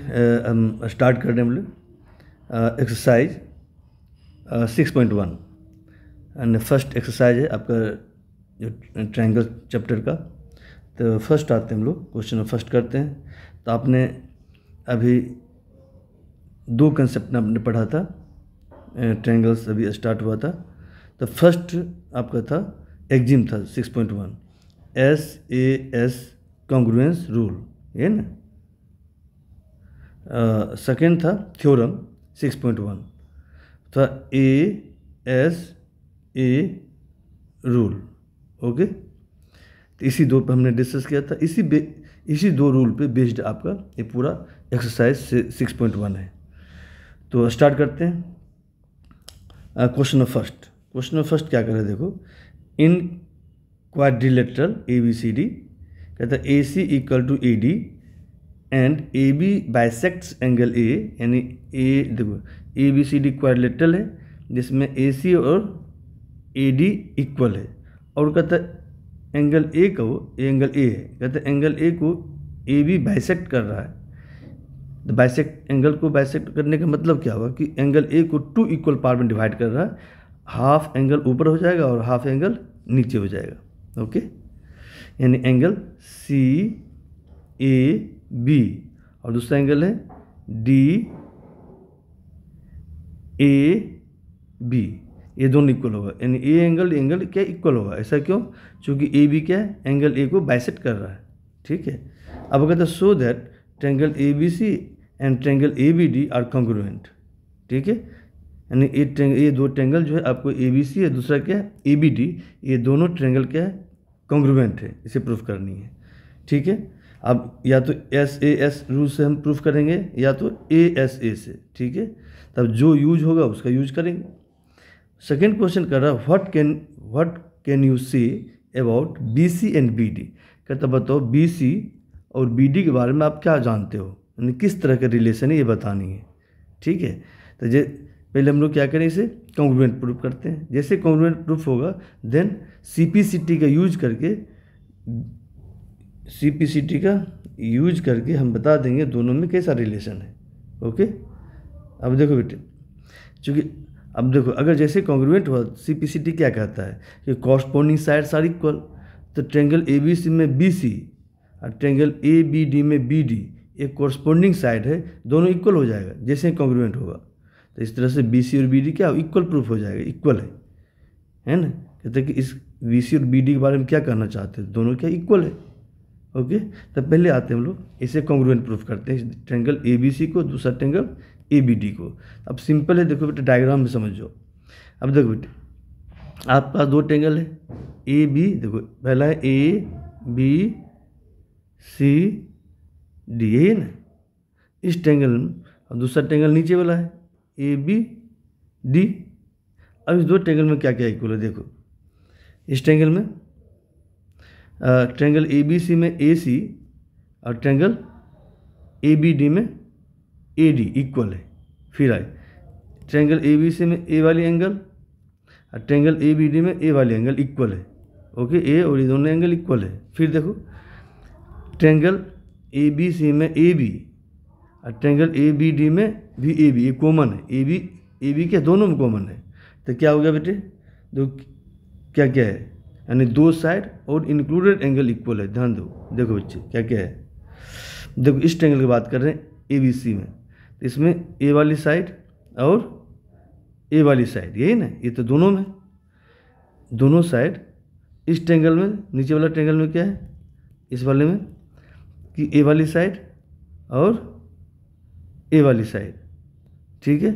हम स्टार्ट करने वाले exercise six point one and first exercise है आपका जो ट्रायंगल चैप्टर का तो फर्स्ट आते हैं हम लोग क्वेश्चन फर्स्ट करते हैं तो आपने अभी दो कंसेप्ट आपने पढ़ा था ट्रायंगल्स अभी स्टार्ट हुआ था तो फर्स्ट आपका था एग्जिम था six point one S A S congruence rule ये ना सेकेंड था थ्योरम 6.1 था A S A rule okay तो इसी दो पे हमने डिस्कस किया था इसी बे इसी दो रूल पे बेस्ड आपका ये पूरा एक्सरसाइज सिक्स पॉइंट वन है तो स्टार्ट करते हैं क्वेश्चन फर्स्ट क्वेश्चन फर्स्ट क्या कर रहे देखो in quadrilateral A B C D कहता है A C equal to A D and A B bisects angle A यानी ए देखो ए बी सी डी क्वारलेटल है जिसमें ए सी और ए डी इक्वल है और कहते एंगल ए को एंगल ए है कहते एंगल ए को ए बी बाइसेक्ट कर रहा है तो बाइसेक्ट एंगल को बाइसेक्ट करने का मतलब क्या हुआ कि एंगल ए को टू इक्वल पार्ट में डिवाइड कर रहा है हाफ एंगल ऊपर हो जाएगा और हाफ एंगल नीचे हो जाएगा ओके यानी एंगल सी ए बी और दूसरा एंगल है डी ए बी ये दोनों इक्वल होगा यानी ए एंगल एंगल क्या इक्वल होगा ऐसा क्यों क्योंकि ए बी क्या है एंगल ए को बाइसेट कर रहा है ठीक है अब कहते हैं so that triangle A B C and triangle A B D are congruent ठीक है यानी ये ट्रेंग ये दो ट्रेंगल जो है आपको ए बी सी है दूसरा क्या है ए बी डी ये दोनों ट्रेंगल क्या है कॉन्ग्रुएंट है इसे प्रूफ करनी है ठीक है अब या तो एस ए एस रूल से हम प्रूफ करेंगे या तो ए एस ए से ठीक है तब जो यूज होगा उसका यूज करेंगे सेकेंड क्वेश्चन कर रहा है what can what can you see about B C and B D कहता बताओ बी सी और बी डी के बारे में आप क्या जानते हो यानी किस तरह का रिलेशन है ये बतानी है ठीक है तो जे पहले हम लोग क्या करें इसे कॉन्ग्रुएंट प्रूफ करते हैं जैसे कॉन्ग्रुएंट प्रूफ होगा then C P C T का यूज करके सी पी सी टी का यूज करके हम बता देंगे दोनों में कैसा रिलेशन है ओके अब देखो बेटे चूँकि अब देखो अगर जैसे कॉन्ग्रुएंट हुआ सी पी सी टी क्या कहता है कि कॉस्पोनिंग साइड्स आर इक्वल तो ट्रेंगल ए बी सी में बी सी और ट्रेंगल ए बी डी में बी डी एक कॉरस्पोंडिंग साइड है दोनों इक्वल हो जाएगा जैसे कॉन्ग्रुएंट होगा तो इस तरह से बी सी और बी डी क्या इक्वल प्रूफ हो जाएगा इक्वल है है ना कहते हैं कि इस बी सी और बी डी के बारे में क्या कहना चाहते हैं दोनों क्या इक्वल है ओके तब पहले आते हैं हम लोग इसे कॉन्ग्रुएंट प्रूफ करते हैं ट्रेंगल ए बी सी को दूसरा ट्रेंगल ए बी डी को अब सिंपल है देखो बेटा डायग्राम में समझ जाओ अब देखो बेटे आपके पास दो ट्रेंगल है ए बी देखो पहला है ए बी सी डी यही है ना इस ट्रेंगल में दूसरा ट्रेंगल नीचे वाला है ए बी डी अब इस दो ट्रेंगल में क्या क्या इक्वल है देखो इस ट्रेंगल में ट्रेंगल ए बी सी में ए सी और ट्रेंगल ए बी डी में ए डी इक्वल है फिर आए ट्रेंगल ए बी सी में ए वाली एंगल और ट्रेंगल ए बी डी में ए वाली एंगल इक्वल है ओके ए और ये दोनों एंगल इक्वल है फिर देखो ट्रेंगल ए बी सी में ए बी और ट्रेंगल ए बी डी में भी ए बी ये कॉमन है ए बी ए बी के दोनों में कॉमन है तो क्या हो गया बेटे दो तो क्या क्या है यानी दो साइड और इंक्लूडेड एंगल इक्वल है ध्यान दो देखो बच्चे क्या क्या है देखो इस ट्रेंगल की बात कर रहे हैं ए बी सी में तो इसमें ए वाली साइड और ए वाली साइड यही ना ये तो दोनों में दोनों साइड इस ट्रेंगल में नीचे वाला ट्रेंगल में क्या है इस वाले में कि ए वाली साइड और ए वाली साइड ठीक है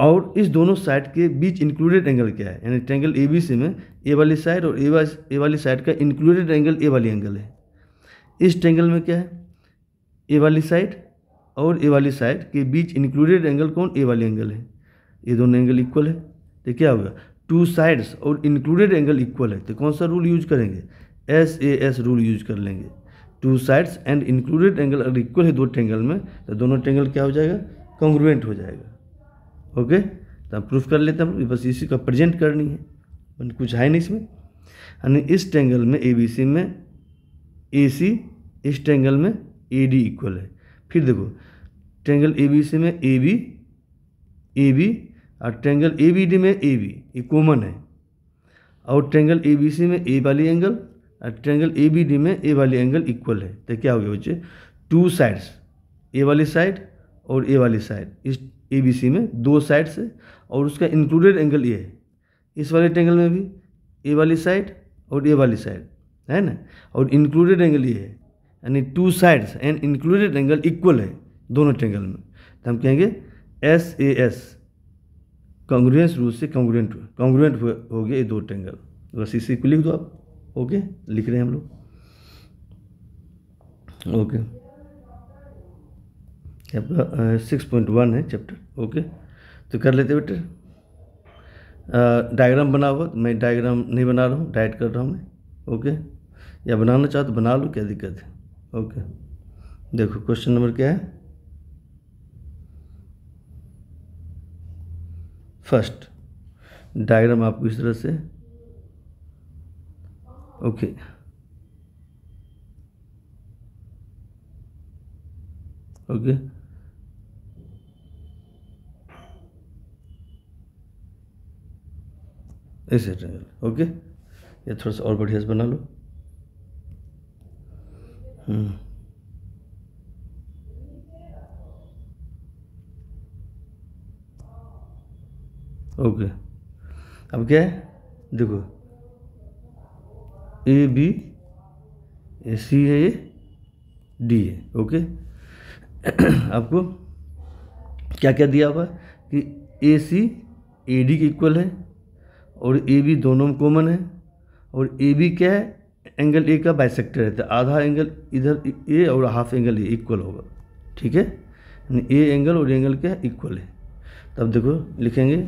और इस दोनों साइड के बीच इंक्लूडेड एंगल क्या है यानी ट्रेंगल ए बी सी में ए वाली साइड और ए ए वाली साइड का इंक्लूडेड एंगल ए वाली एंगल है इस ट्रेंगल में क्या है ए वाली साइड और ए वाली साइड के बीच इंक्लूडेड एंगल कौन ए वाली एंगल है ये दोनों एंगल इक्वल है तो क्या होगा टू साइड्स और इंक्लूडेड एंगल इक्वल है तो कौन सा रूल यूज करेंगे S A S rule use कर लेंगे two sides and included angle अगर इक्वल है दो ट्रेंगल में तो दोनों ट्रेंगल क्या हो जाएगा कॉन्ग्रुएंट हो जाएगा ओके तो हम प्रूफ कर लेते हैं बस इसी का प्रेजेंट करनी है कुछ है नहीं इसमें यानी इस ट्रेंगल में ए बी सी में ए सी इस ट्रेंगल में ए डी इक्वल है फिर देखो ट्रेंगल ए बी सी में ए बी ए बी और ट्रेंगल ए बी डी में ए बी ये कॉमन है और ट्रेंगल ए बी सी में ए वाली एंगल और ट्रेंगल ए बी डी में ए वाली एंगल इक्वल है तो क्या हो गया बच्चे टू साइड्स ए वाली साइड और ए वाली साइड इस ए बी सी में दो साइड से और उसका इंक्लूडेड एंगल ये है इस वाले ट्रेंगल में भी ए वाली साइड और ए वाली साइड है ना और इंक्लूडेड एंगल ये है यानी two sides and included angle equal है दोनों ट्रेंगल में तो हम कहेंगे S A S congruence rule से कॉन्ग्रुएंट कॉन्ग्रुएंट हो गया ये दो ट्रेंगल बस इसी को लिख दो आप ओके लिख रहे हैं हम लोग ओके सिक्स पॉइंट वन है चैप्टर ओके तो कर लेते बेटे डायग्राम बना हुआ मैं डायग्राम नहीं बना रहा हूँ डाइट कर रहा हूँ मैं ओके या बनाना चाहो तो बना लो क्या दिक्कत है ओके देखो क्वेश्चन नंबर क्या है फर्स्ट डायग्राम आपको इस तरह से ओके ओके ऐसे ट्रायंगल ओके ये थोड़ा सा और बढ़िया से बना लो हम्म। ओके अब क्या है देखो ए बी ए सी है ये डी है ओके आपको क्या क्या दिया हुआ कि ए सी ए डी के इक्वल है और ए बी दोनों में कॉमन है और ए बी क्या है एंगल ए का बाइसेक्टर रहता है आधा एंगल इधर ए और हाफ एंगल ए इक्वल होगा ठीक है ए एंगल और एंगल क्या इक्वल है तब देखो लिखेंगे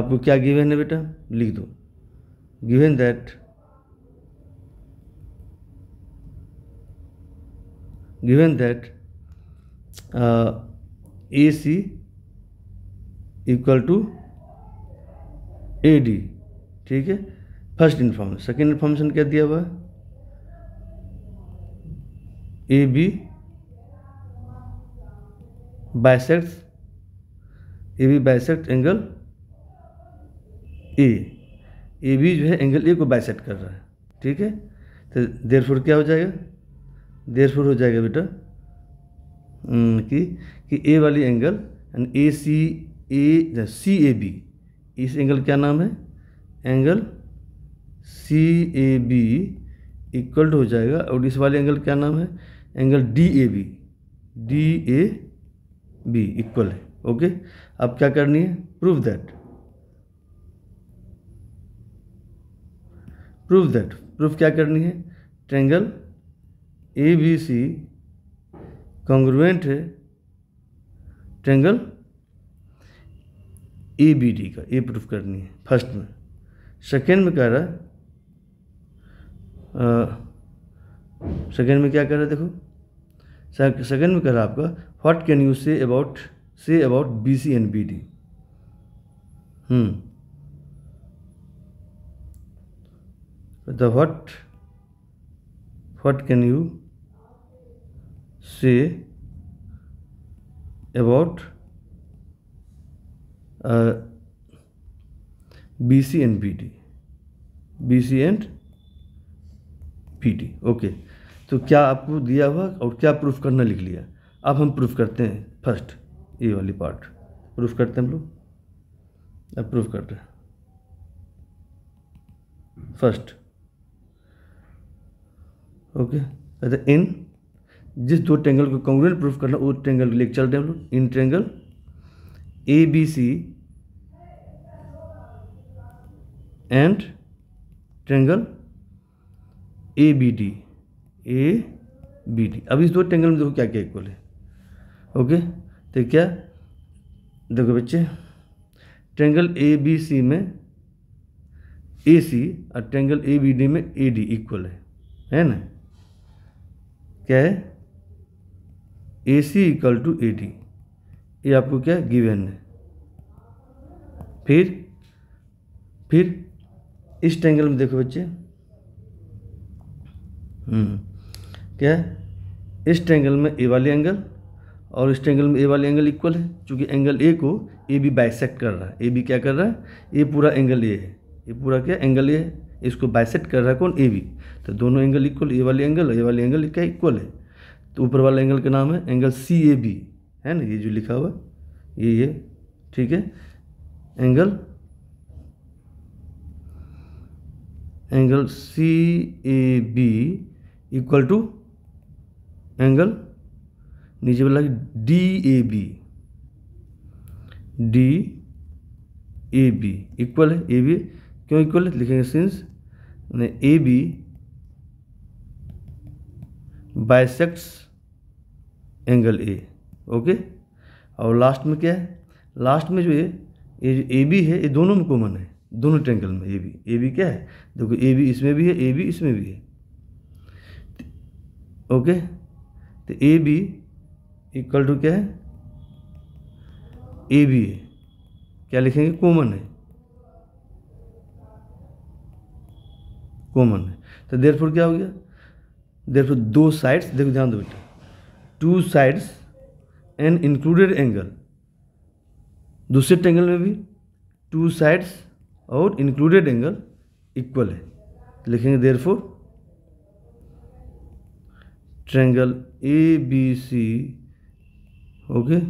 आपको क्या गिवन है बेटा लिख दो given that given that A C equal to A D ठीक है फर्स्ट इन्फॉर्मेशन सेकेंड इन्फॉर्मेशन क्या दिया हुआ है A B bisect A B bisect angle A A B जो है एंगल ए को बाइसेक्ट कर रहा है ठीक है तो देर फोर क्या हो जाएगा देर फोर हो जाएगा बेटा हम्म, कि कि ए वाली angle A C A C A B इस एंगल क्या नाम है angle C A B equal हो जाएगा और इस वाले एंगल क्या नाम है angle D A B D A B equal है ओके अब क्या करनी है prove that proof that proof क्या करनी है triangle A B C congruent है ट्रेंगल ए बी डी का ए प्रूफ करनी है फर्स्ट में सेकेंड में कह रहा है सेकेंड में क्या कह रहा है देखो सेकेंड में कह रहा है आपका what can you say about say about B C and B D the what what can you say about B C and B D B C and P D okay तो क्या आपको दिया हुआ और क्या प्रूफ करना लिख लिया अब हम प्रूफ करते हैं फर्स्ट ये वाली पार्ट प्रूफ करते हैं हम लोग अब प्रूफ करते हैं फर्स्ट ओके अच्छा इन जिस दो ट्रेंगल को कॉन्ग्रेंट प्रूफ करना वो ट्रेंगल लेकर चल रहे हैं हम लोग in triangle A B C and triangle A B D A B D अब इस दो ट्रेंगल में देखो क्या क्या इक्वल है ओके तो क्या देखो बच्चे ट्रेंगल ए बी सी में ए सी और ट्रेंगल ए बी डी में ए डी इक्वल है है ना क्या है A C equal to A D ये आपको क्या गिवेन है फिर फिर इस ट्रैंगल में देखो बच्चे हम्म, क्या इस ट्रैंगल में ए वाले एंगल और इस ट्रैंगल में ए वाली एंगल इक्वल है क्योंकि एंगल ए को ए बी बाइसेक्ट कर रहा है ए बी क्या कर रहा है ए पूरा एंगल ए है ये पूरा क्या एंगल ए है इसको बाइसेक्ट कर रहा है कौन ए बी तो दोनों एंगल इक्वल ए वाली एंगल ए वाली एंगल क्या इक्वल है तो ऊपर वाला एंगल का नाम है एंगल सी ए बी है ना ये जो लिखा हुआ ये ये ठीक है angle angle C A B equal to angle नीचे वाला D A B D A B equal है ए बी क्यों इक्वल है लिखेंगे since A B bisects angle A okay और लास्ट में क्या है लास्ट में जो ये ए बी है ये दोनों में कॉमन है दोनों ट्रेंगल में ए बी ए बी क्या है देखो ए बी इसमें भी है ए बी इसमें भी है ओके तो ए बी इक्वल टू क्या है ए बी है क्या लिखेंगे कॉमन है कॉमन है तो फोर क्या हो गया फोर दो साइड्स देखो ध्यान दो बेटा two sides and included angle दूसरे ट्रेंगल में भी टू साइड्स और इंक्लूडेड एंगल इक्वल है लिखेंगे therefore triangle A B C okay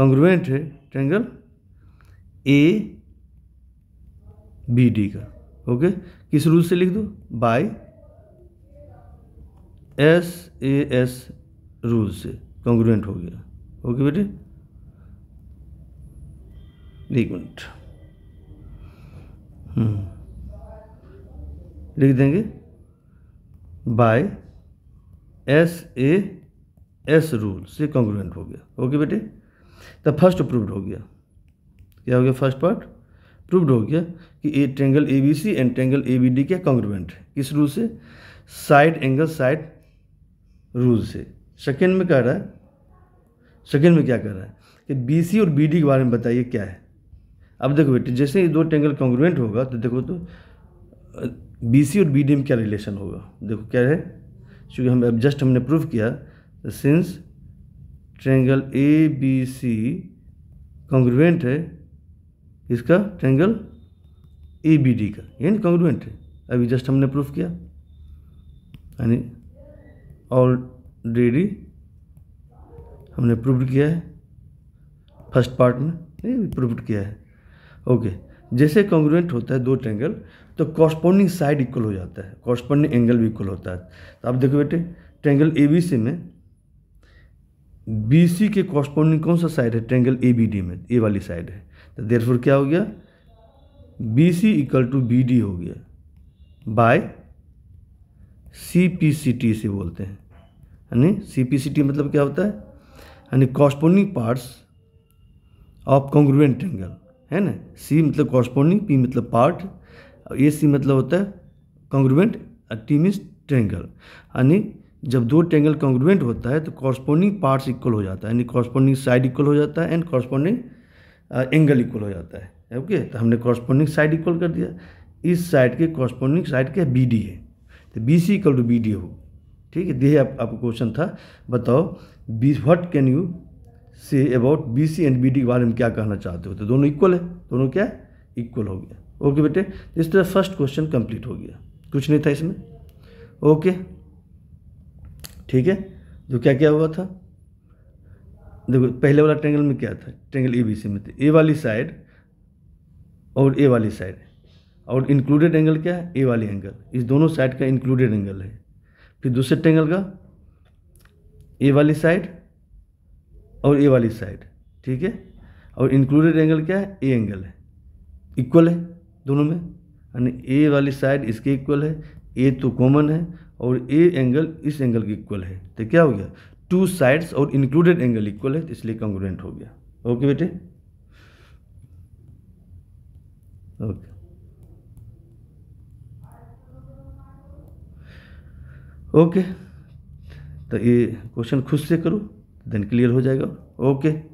congruent है ट्रेंगल ए बी डी का ओके okay? किस रूल से लिख दो by S A S rule से कॉन्ग्रुएंट हो गया ओके बेटे एक मिनट हम्म। लिख देंगे by S A S rule से कॉन्ग्रुएंट हो गया ओके बेटे द फर्स्ट अप्रूव्ड हो गया क्या हो गया फर्स्ट पार्ट प्रूव्ड हो गया कि a triangle A B C and triangle A B D क्या कॉन्ग्रुएंट है किस रूल से साइड एंगल साइड रूल से सेकेंड में कह रहा है सेकेंड में क्या कर रहा है कि बी और बी के बारे में बताइए क्या है अब देखो बेटे जैसे ये दो टेंगल कॉन्ग्रुएंट होगा तो देखो तो बी और बी में क्या रिलेशन होगा देखो क्या है चूँकि हम अब जस्ट हमने प्रूव किया since triangle A B C congruent है इसका ट्रेंगल ए बी डी का यानी कॉन्ग्रुएंट है अभी जस्ट हमने प्रूफ किया यानी ऑलरेडी हमने प्रूव किया है फर्स्ट पार्ट में ये प्रूव किया है ओके जैसे कॉन्ग्रुएंट होता है दो ट्रेंगल तो कॉरस्पॉन्डिंग साइड इक्वल हो जाता है कॉरस्पॉन्डिंग एंगल भी इक्वल होता है तो आप देखो बेटे ट्रेंगल ए बी सी में बी सी के कॉरस्पॉन्डिंग कौन सा साइड है ट्रेंगल ए बी डी में ए वाली साइड है तो देर क्या हो गया B C equal to B D हो गया by C P C T से बोलते हैं यानी सी पी सी टी मतलब क्या होता है यानी corresponding parts of congruent angle है ना सी मतलब कॉस्पोंडिंग पी मतलब पार्ट ए सी मतलब होता है कॉन्ग्रुएंट टी मीन्स ट्रेंगल यानी जब दो ट्रेंगल कॉन्ग्रुएंट होता है तो कॉरस्पोंडिंग पार्ट्स इक्वल हो जाता है यानी कॉरस्पोंडिंग साइड इक्वल हो जाता है एंड कॉरस्पोंडिंग एंगल इक्वल हो जाता है ओके तो हमने कॉरस्पोंडिंग साइड इक्वल कर दिया इस साइड के कॉरस्पोंडिंग साइड के बी डी है तो B C equal to B D हो ठीक है ये आपका आपको क्वेश्चन था बताओ B what can you say about B C and B D के बारे में क्या कहना चाहते हो तो दोनों इक्वल है दोनों क्या है इक्वल हो गया ओके बेटे तो इस तरह फर्स्ट क्वेश्चन कंप्लीट हो गया कुछ नहीं था इसमें ओके ठीक है तो क्या क्या हुआ था देखो पहले वाला ट्रेंगल में क्या था ट्रेंगल ए बी सी में थे ए वाली साइड और ए वाली साइड और इंक्लूडेड एंगल क्या है ए वाली एंगल इस दोनों साइड का इंक्लूडेड एंगल है फिर दूसरे ट्रेंगल का ए वाली साइड और ए वाली साइड ठीक है और इंक्लूडेड एंगल क्या है ए एंगल है इक्वल है दोनों में यानी ए वाली साइड इसके इक्वल है ए तो कॉमन है और ए एंगल इस एंगल के इक्वल है तो क्या हो गया टू साइड्स और इंक्लूडेड एंगल इक्वल है तो इसलिए कॉन्ग्रेंट हो गया ओके बेटे ओके ओके तो ये क्वेश्चन खुद से करो देन क्लियर हो जाएगा ओके